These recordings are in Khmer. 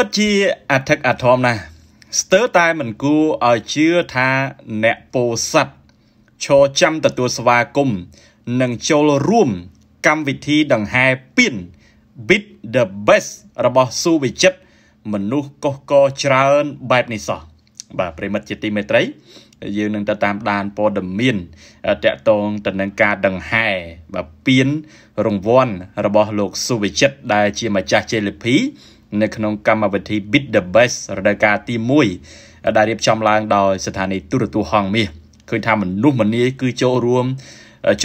ពិតជាអធិកអធមណាស់ស្ទើរតែមិនគួរឲ្យជឿថាអ្នកពោស័តឈរចាំទទួលស្វាគមន៍និងចូលរួម កម្មវិធីដង្ហែពៀន Beat the Best របស់ស៊ូវិចិត្រមនុស្សកុសកច្រើនបែបនេះសោះបាទប្រិមិត្តជាទីមេត្រី យើងនឹងទៅតាមដានព័ត៌មានតកតងទៅនឹងការដង្ហែបាទពៀនរង្វាន់របស់លោកស៊ូវិចិត្រដែលជាម្ចាស់ជេលីភីនៅក្នុងកម្មវិធី Beat the Best រដូវកាលទី1ដែលរៀបចំឡើង ដោយស្ថានីយ៍ទូរទស្សន៍ហងមាសឃើញថាមនុស្សម្នាគឺចូលរួម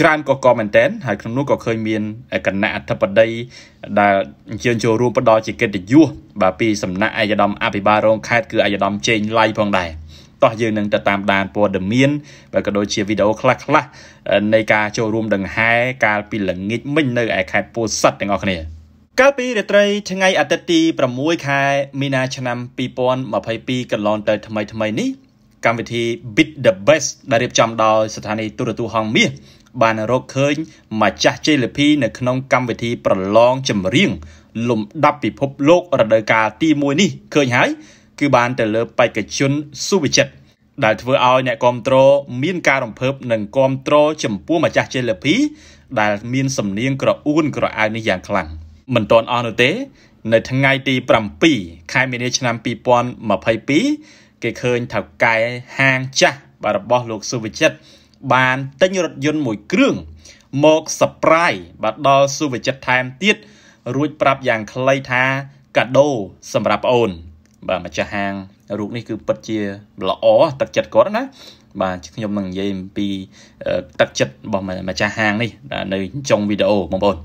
ច្រើនក៏ក៏មែនតែនហើយក្នុងនោះក៏ឃើញមានគណៈអធិបតី ដែលអញ្ជើញចូលរួមផ្ដល់ជាកិត្តិយសបាទពីសំណាក់អាយដាមអភិបាលរងខេត្តគឺអាយដាមជេងឡៃផងដែរតោះយើងនឹងទៅតាមដានព័ត៌មានបើក៏ដូចជាវីដេអូខ្លះខ្លះនៃការចូលរួមដង្ហែកាលពីល្ងាចមិញនៅឯខេត្តពោធិ៍សាត់ទាំងអស់គ្នាកាលពីរាត្រីថ្ងៃអាទិត្យទី6ខែមីនាឆ្នាំ2022កន្លងទៅថ្មីថ្មីនេះកម្មវិធី Bit the Best ដែលរៀបចំដោយស្ថានីយ៍ទូរទស្សន៍ហងមាសបានរកឃើញម្ចាស់ជ័យលាភីនៅក្នុង កម្មវិធីប្រឡងចម្រៀង លំដាប់ពិភពលោករដូវកាលទី1នេះឃើញហើយគឺបានទៅលើបេក្ខជនសុវិចិត្តដែលធ្វើឲ្យអ្នកគ្រប់គ្រងមានការរំភើបនិងគ្រប់គ្រងចំពោះម្ចាស់ជ័យលាភី ដែល មានសំនៀងក្រអួនក្រអៅនេះយ៉ាងខ្លាំង។មិនទាន់អស់នោះទេ នៅថ្ងៃទី7ខែមីនាឆ្នាំ2022គេឃើញថាកែហាងចាស់របស់លោកសុវិចិត្របានទិញរថយន្តមួយគ្រឿង មក surprise បាទដល់សុវិចិត្រថែមទៀតរួចប្រាប់យ៉ាងខ្លីថាកាដូសម្រាប់អូន បាទម្ចាស់ហាងរូបនេះគឺពិតជាល្អទឹកចិត្តគាត់ណា បាទខ្ញុំនឹងនិយាយអំពីទឹកចិត្តរបស់ម្ចាស់ហាងនេះ នៅចុងវីដេអូបងប្អូន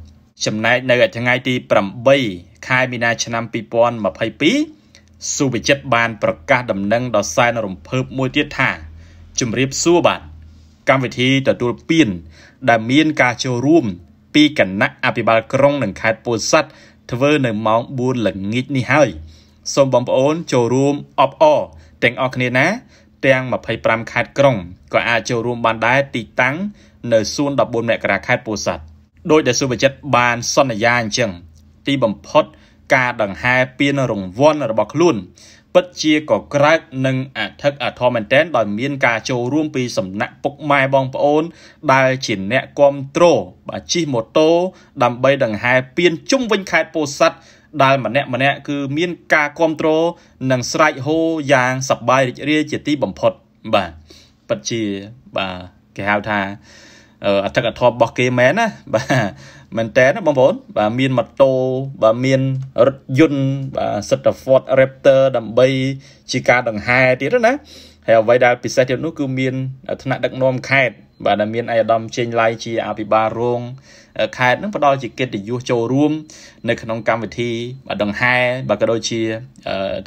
ចំណែកនៅថ្ងៃទី8ខែមីនាឆ្នាំ2022សុវិជិតបានប្រកាសដំណឹងដល់សែនរំភើបមួយទៀតថាជំរាបសួរបាទកម្មវិធីទទួលពានដែលមានការចូលរួម ពីគណៈអភិបាលក្រុងនិងខេត្តពោធិ៍សាត់ធ្វើនៅម៉ោង4ល្ងាចនេះហើយសូមបងប្អូនចូលរួមអបអរទាំងអស់គ្នាណា ទាំង25ខេត្តក្រុងក៏អាចចូលរួមបានដែរទីតាំង នៅសួន14មករាខេត្តពោធិ៍សាត់ដោយដែលសុវចិត្តបានសន្យាអញ្ចឹងទីបំផុត ការដង្ហែពានរង្វាន់របស់ខ្លួនពិតជាក៏ក្រើកនិងអធិកអធមមែនតែនដោយមានការចូលរួមពីសំណាក់ពុកម៉ែបងប្អូន ដែលជាអ្នកគ្រប់គ្រងបាទជិះម៉ូតូដើម្បីដង្ហែពាន ជុំវិញខេត្តពោធិ៍សាត់ដែលម្នាក់ម្នាក់គឺមានការគ្រប់គ្រងនិងស្រែកហូយ៉ាងសប្បាយរីករាយជាទីបំផុតបាទពិតជាបាទគេហៅថាអធិកធម៌របស់គេមែនណាបាទមែនតើបងប្អូនបាទមានម៉ូតូបាទមានរថយន្តបាទសិតតា Ford Raptor ដើម្បីជាការដង្ហែទៀតណាហើយអ្វីដែលពិសេសទៀតនោះគឺមានឋានៈដឹកនាំខេត្តបាទមានអាយដាមចេញឡាយជាអភិបាលរងខេត្តនឹងផ្ដល់ជាកិត្តិយសចូលរួម នៅក្នុងកម្មវិធីដង្ហែបាទក៏ដូចជា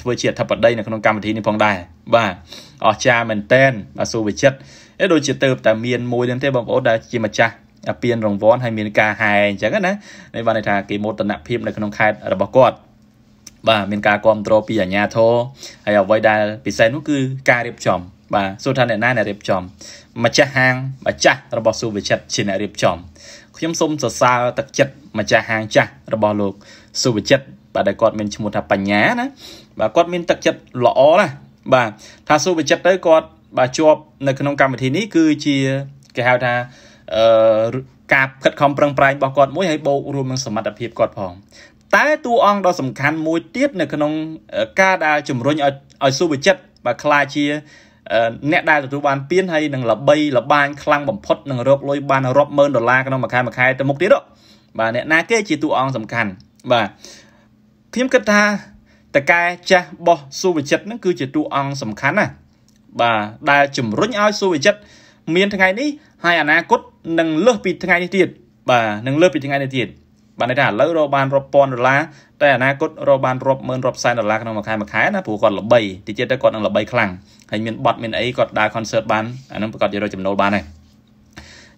ធ្វើជាអធិបតីនៅក្នុងកម្មវិធីនេះផងដែរបាទអស្ចារ្យមែនតែនបាទសុវិចិត្តឯដូចជាទៅតែមានមួយនឹងទេបងប្អូនដែលជាម្ចាស់អាពានរង្វាន់ហើយមានការហែអញ្ចឹងណានេះបានន័យថាគេមោទនភាពនៅក្នុងខេត្តរបស់គាត់បាទមានការគ្រប់គ្រងពីអាជ្ញាធរហើយអ្វីដែល ពិសេសនោះគឺការរៀបចំបាទសួរថាអ្នកណាអ្នករៀបចំម្ចាស់ហាងម្ចាស់របស់សុវិជិតជាអ្នករៀបចំខ្ញុំសូមសរសើរទឹកចិត្តម្ចាស់ហាងចាស់របស់លោកសុវិជិតបាទដែលគាត់មានឈ្មោះថាបញ្ញាណាបាទគាត់មានទឹកចិត្តល្អណាស់បាទថាសុវិជិតទៅគាត់បាទជាប់ នៅក្នុងកម្មវិធីនេះគឺជាគេហៅថាអឺការខិតខំប្រឹងប្រែងរបស់គាត់មួយហើយបូករួមនឹងសមត្ថភាពគាត់ផង តែតួអង្គដ៏សំខាន់មួយទៀតនៅក្នុងការដែលជំរុញឲ្យឲ្យសុវិជិតបាទខ្លាជាអ្នកដែលទទួលបានពានហើយនឹងល្បីល្បាញខ្លាំងបំផុតនឹងរកលុយបានរាប់ម៉ឺនដុល្លារក្នុងមួយខែមួយខែទៅមុខទៀតបាទអ្នកណាគេជាតួអង្គសំខាន់បាទខ្ញុំគិតថាតកែចាស់បោះសុវចិត្តនឹងគឺជាតួអង្គសំខាន់ណាបាទដែលជំរុញឲ្យសុវចិត្តមានថ្ងៃនេះហើយអនាគតនឹងលើសពីថ្ងៃនេះទៀតបាទនឹងលើសពីថ្ងៃនេះទៀតបានន័យថាឥឡូវរកបានរាប់ពាន់ដុល្លារតែអនាគតរកបានរាប់ម៉ឺនរាប់សែនដុល្លារក្នុងមួយខែមួយខែណាព្រោះគាត់ល្បីតិចទៀតទៅគាត់នឹងល្បីខ្លាំងហើយមានប័ណ្ណមានអីគាត់ដើរ concert បានអានឹងប្រកាសយករកចំណូលបានដែរ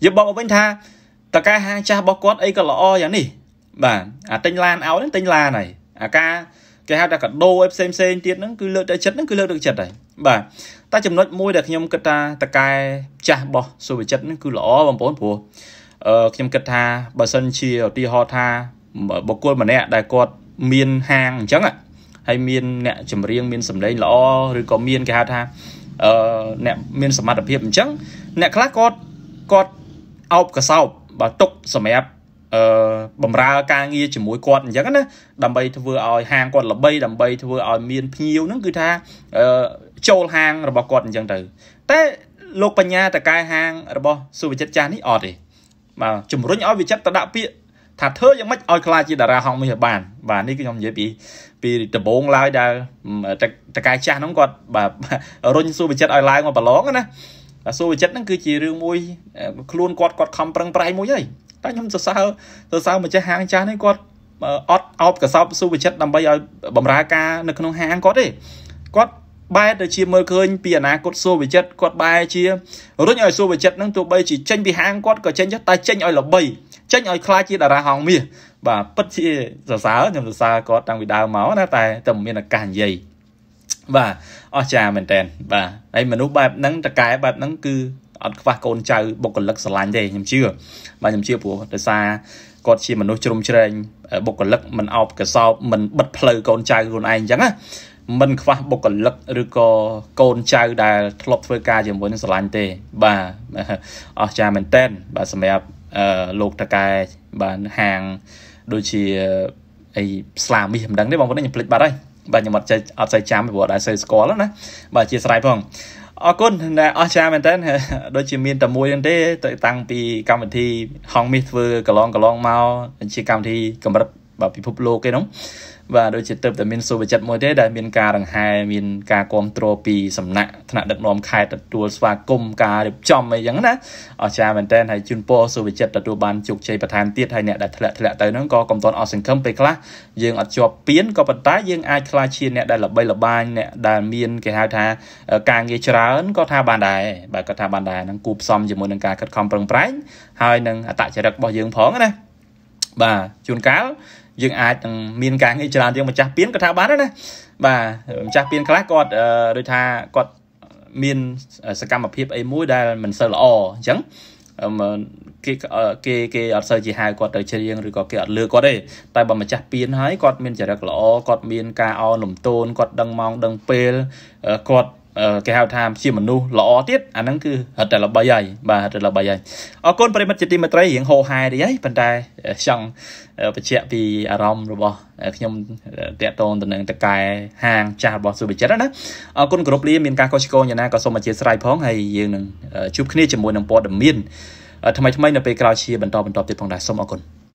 យកបកមកវិញថាតើការហាងចាស់របស់គាត់អីក៏ល្អយ៉ាងនេះបាទអាទិញឡានឲ្យនឹងទិញឡានហើយអាការគេហៅថាកាដូអីផ្សេងផ្សេងទៀតហ្នឹងគឺលើកទៅចិត្តហ្នឹងគឺលើកទៅចិត្តហើយបាទតែចំណុចមួយដែលខ្ញុំគិតថាតកែចាស់របស់សុវិចិត្តហ្នឹងគឺល្អបងប្អូនព្រោះខ្ញុំគិតថាបើសិនជាឧទាហរណ៍ថាបុគ្គលម្នាក់ដែលគាត់មានហាងអញ្ចឹងហើយមានអ្នកចម្រៀងមានសម្លេងល្អឬក៏មានគេហៅថាអឺអ្នកមានសមត្ថភាពអញ្ចឹង អ្នកខ្លះគាត់គាត់អោបកសោបបើຕົកសម្រាប់អឺបំរើការងារជាមួយគាត់អញ្ចឹងណាដើម្បីធ្វើឲ្យហាងគាត់ល្បីដើម្បីធ្វើឲ្យមានភ្ញៀវហ្នឹងគឺថាអឺចូលហាង របស់គាត់អញ្ចឹងទៅ តែលោកបញ្ញាតកែហាង របស់សុវចិត្តចាស់នេះអត់ទេបាទជំរុញឲ្យវាចិត្តទៅដាក់ពាក្យថាធ្វើយ៉ាងម៉េចឲ្យខ្លាចជាតារាហងមាសឲ្យបានបាទនេះគឺខ្ញុំនិយាយពីពីដំបូងឡើយដែលតកាយចាស់ហ្នឹងគាត់បាទរុញសួរវិចិត្រឲ្យឡើងមកប្រឡងណាសួរវិចិត្រហ្នឹងគឺជារឿងមួយខ្លួនគាត់គាត់ខំប្រឹងប្រែងមួយហើយតែខ្ញុំសរសើរសរសើរម្ចាស់ហាងចាស់នេះគាត់អត់អោបកសោបសួរវិចិត្រដើម្បីឲ្យបំរើការនៅក្នុងហាងគាត់ទេគាត់បែរទៅជាមើលឃើញពីអនាគតសូវៀតចិត្តគាត់បែរជារុញឲ្យសូវៀតចិត្តនឹងទោះបីជាចេញពីហាងគាត់ក៏ចេញចុះតែចេញឲ្យល្បីចេញឲ្យខ្លាចជាតារាហងមាសបាទពិតជាសរសើរខ្ញុំសរសើរគាត់តាំងពីដើមមកណាតែតែមានឱកាសនិយាយបាទអស្ចារ្យមែនតើបាទហើយមនុស្សបែបហ្នឹងតកែបែបហ្នឹងគឺអត់ខ្វះកូនចៅបុគ្គលិកស្រឡាញ់ទេខ្ញុំជឿបាទខ្ញុំជឿព្រោះដោយសារគាត់ជាមនុស្សជ្រុំជ្រែងបុគ្គលិកមិនអោបកសោបមិនបិទផ្លូវកូនចៅខ្លួនឯងអញ្ចឹងណាមិនខ្វះបុគ្គលិកឬក៏កូនចៅដែលធ្លាប់ធ្វើការជាមួយនឹងស្រឡាញ់ទេ បាទអស្ចារ្យមែនតែនបាទសម្រាប់លោកតកែបានហាងដូចជាអីស្លាមីមិនដឹងទេបងប្អូនខ្ញុំភ្លេចបាត់ហើយបាទខ្ញុំអត់ចេះអត់ស្អីចាំពីព្រោះអត់ស្អីស្គាល់ណាបាទជាស្រ័យផងអរគុណដែលអស្ចារ្យមែនតើដូចជាមានតែមួយហ្នឹងទេតាំងពីកម្មវិធីហងមាសធ្វើកន្លងកន្លងមកជាកម្មវិធីកម្រិតបាទពិភពលោកគេនោះបាទដូចជាទៅតែមានសុវចិត្តមួយទេដែលមានការរង្ហែមានការគ្រប់គ្រងពីសំណាក់ថ្នាក់ដឹកនាំខេត្តទទួលស្វាគមន៍ការរៀបចំអីចឹងណាអស្ចារ្យមែនតើហើយជូនពរសុវចិត្តទទួលបានជោគជ័យបន្ថែមទៀតហើយអ្នកដែលធ្លាក់ធ្លាក់ទៅហ្នឹងក៏កំតន់អស់សង្ឃឹមពេលខ្លះយើងអត់ជាប់ពៀនក៏ប៉ុន្តែយើងអាចខ្លាចជាអ្នកដែលល្បីល្បាញអ្នកដែលមានគេហៅថា ការងារច្រើនក៏ថាបានដែរបាទក៏ថាបានដែរហ្នឹងគូផ្សំជាមួយនឹងការខិតខំប្រឹងប្រែងហើយនឹងអត្តចរិតរបស់យើងផងណាបាទជួនកាលយើងអាចនឹងមានការងារច្រើនជាងម្ចាស់ពានក៏ថា បានដែរណាបាទម្ចាស់ពានខ្លះគាត់ដូចថាគាត់មានសកម្មភាពអីមួយដែលមិនសូវល្អអញ្ចឹងគេគេគេអត់សូវជាហៅគាត់ទៅច្រៀងឬក៏គេអត់លើគាត់ទេតែបើម្ចាស់ពានហើយគាត់មានចរិតល្អគាត់មានការអោនលំទោនគាត់ដឹងម៉ោងដឹងពេលគាត់គេហៅថាជា មនុស្សល្អទៀតអាហ្នឹងគឺហិតតែល្បីហើយបាទហិតតែល្បីហើយអរគុណប្រិមិត្តជាទីមេត្រីរៀងហោហែទេហើយប៉ុន្តែចង់បញ្ជាក់ពីអារម្មណ៍របស់ខ្ញុំតាក់ទងទៅនឹងតកែហាងចាស់របស់សុភិចិត្តណាអរគុណគ្រប់លាមានការកោះឆ្គងយ៉ាងណាក៏សូមអធិស្ឋានផងហើយយើងនឹងជួបគ្នាជាមួយនឹងព័ត៌មានថ្មីថ្មីនៅពេលក្រោយជាបន្តបន្តទៀតផងដែរសូមអរគុណ